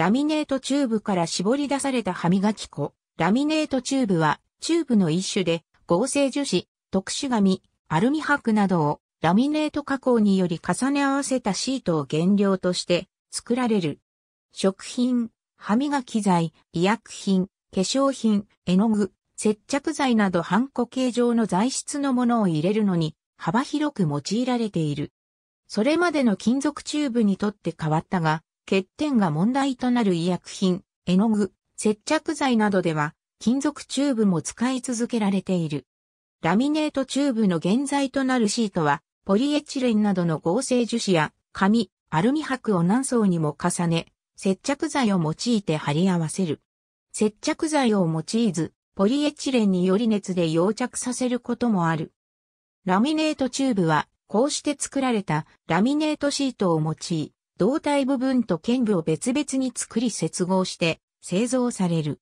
ラミネートチューブから絞り出された歯磨き粉。ラミネートチューブは、チューブの一種で、合成樹脂、特殊紙、アルミ箔などを、ラミネート加工により重ね合わせたシートを原料として作られる。食品、歯磨き剤、医薬品、化粧品、絵の具、接着剤など半固形状の材質のものを入れるのに幅広く用いられている。それまでの金属チューブにとって変わったが、欠点が問題となる医薬品、絵の具、接着剤などでは、金属チューブも使い続けられている。ラミネートチューブの原材となるシートは、ポリエチレンなどの合成樹脂や紙、アルミ箔を何層にも重ね、接着剤を用いて貼り合わせる。接着剤を用いず、ポリエチレンにより熱で溶着させることもある。ラミネートチューブは、こうして作られたラミネートシートを用い、胴体部分と剣部を別々に作り接合して製造される。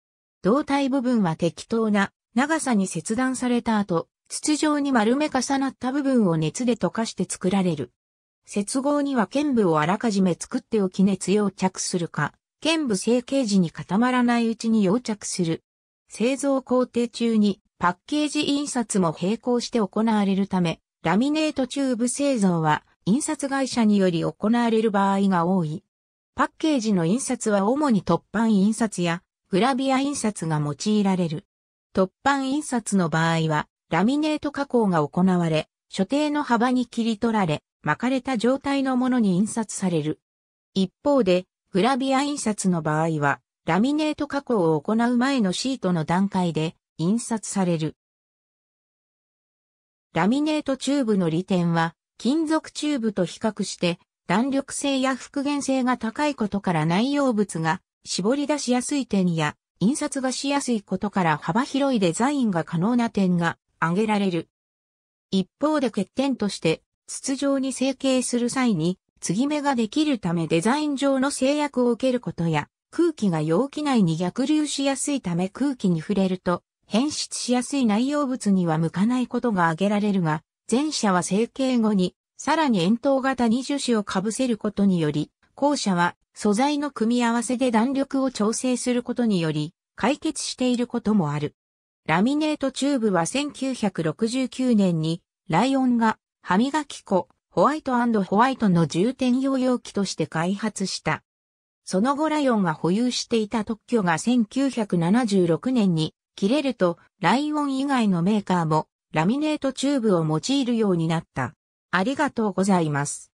胴体部分は適当な長さに切断された後、筒状に丸め重なった部分を熱で溶かして作られる。接合には剣部をあらかじめ作っておき熱溶着するか、剣部成形時に固まらないうちに溶着する。製造工程中にパッケージ印刷も並行して行われるため、ラミネートチューブ製造は印刷会社により行われる場合が多い。パッケージの印刷は主に突版印刷やグラビア印刷が用いられる。突版印刷の場合はラミネート加工が行われ、所定の幅に切り取られ、巻かれた状態のものに印刷される。一方で、グラビア印刷の場合は、ラミネート加工を行う前のシートの段階で印刷される。ラミネートチューブの利点は、金属チューブと比較して弾力性や復元性が高いことから内容物が絞り出しやすい点や印刷がしやすいことから幅広いデザインが可能な点が挙げられる。一方で欠点として筒状に成形する際に継ぎ目ができるためデザイン上の制約を受けることや空気が容器内に逆流しやすいため空気に触れると変質しやすい内容物には向かないことが挙げられるが、前者は成形後に、さらに円筒型に樹脂を被せることにより、後者は素材の組み合わせで弾力を調整することにより、解決していることもある。ラミネートチューブは1969年に、ライオンが歯磨き粉、ホワイトホワイトの重点用容器として開発した。その後ライオンが保有していた特許が1976年に切れると、ライオン以外のメーカーもラミネートチューブを用いるようになった。ありがとうございます。